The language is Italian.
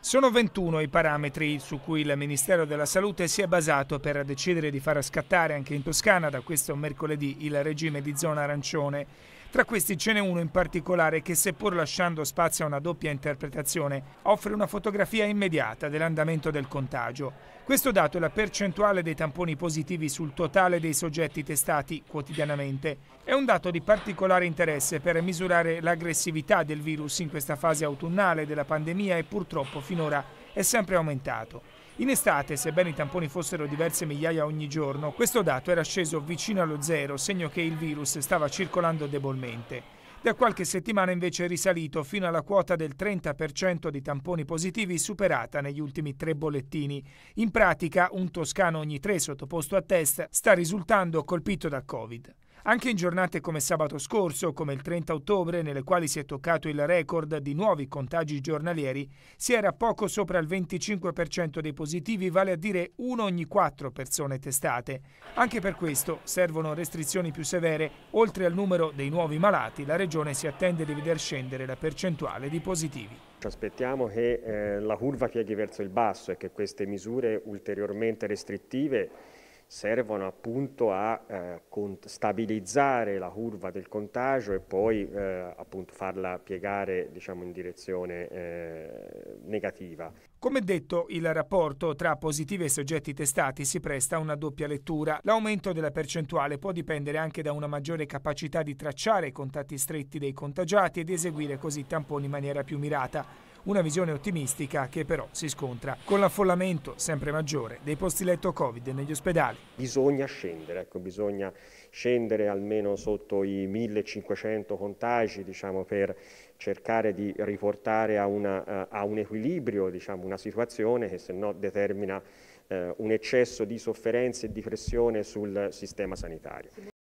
Sono 21 i parametri su cui il Ministero della Salute si è basato per decidere di far scattare anche in Toscana da questo mercoledì il regime di zona arancione. Tra questi ce n'è uno in particolare che, seppur lasciando spazio a una doppia interpretazione, offre una fotografia immediata dell'andamento del contagio. Questo dato è la percentuale dei tamponi positivi sul totale dei soggetti testati quotidianamente. È un dato di particolare interesse per misurare l'aggressività del virus in questa fase autunnale della pandemia e purtroppo finora è sempre aumentato. In estate, sebbene i tamponi fossero diverse migliaia ogni giorno, questo dato era sceso vicino allo zero, segno che il virus stava circolando debolmente. Da qualche settimana invece è risalito fino alla quota del 30% di tamponi positivi superata negli ultimi tre bollettini. In pratica un toscano ogni tre sottoposto a test sta risultando colpito da Covid. Anche in giornate come sabato scorso, come il 30 ottobre, nelle quali si è toccato il record di nuovi contagi giornalieri, si era poco sopra il 25% dei positivi, vale a dire uno ogni quattro persone testate. Anche per questo servono restrizioni più severe. Oltre al numero dei nuovi malati, la Regione si attende di veder scendere la percentuale di positivi. Ci aspettiamo che eh, la curva pieghi verso il basso e che queste misure ulteriormente restrittive servono appunto a eh, stabilizzare la curva del contagio e poi eh, appunto farla piegare diciamo, in direzione eh, negativa. Come detto, il rapporto tra positivi e soggetti testati si presta a una doppia lettura. L'aumento della percentuale può dipendere anche da una maggiore capacità di tracciare i contatti stretti dei contagiati ed eseguire così i tamponi in maniera più mirata una visione ottimistica che però si scontra con l'affollamento sempre maggiore dei posti letto Covid negli ospedali. Bisogna scendere, ecco, bisogna scendere almeno sotto i 1500 contagi diciamo, per cercare di riportare a, una, eh, a un equilibrio diciamo, una situazione che se no determina eh, un eccesso di sofferenze e di pressione sul sistema sanitario.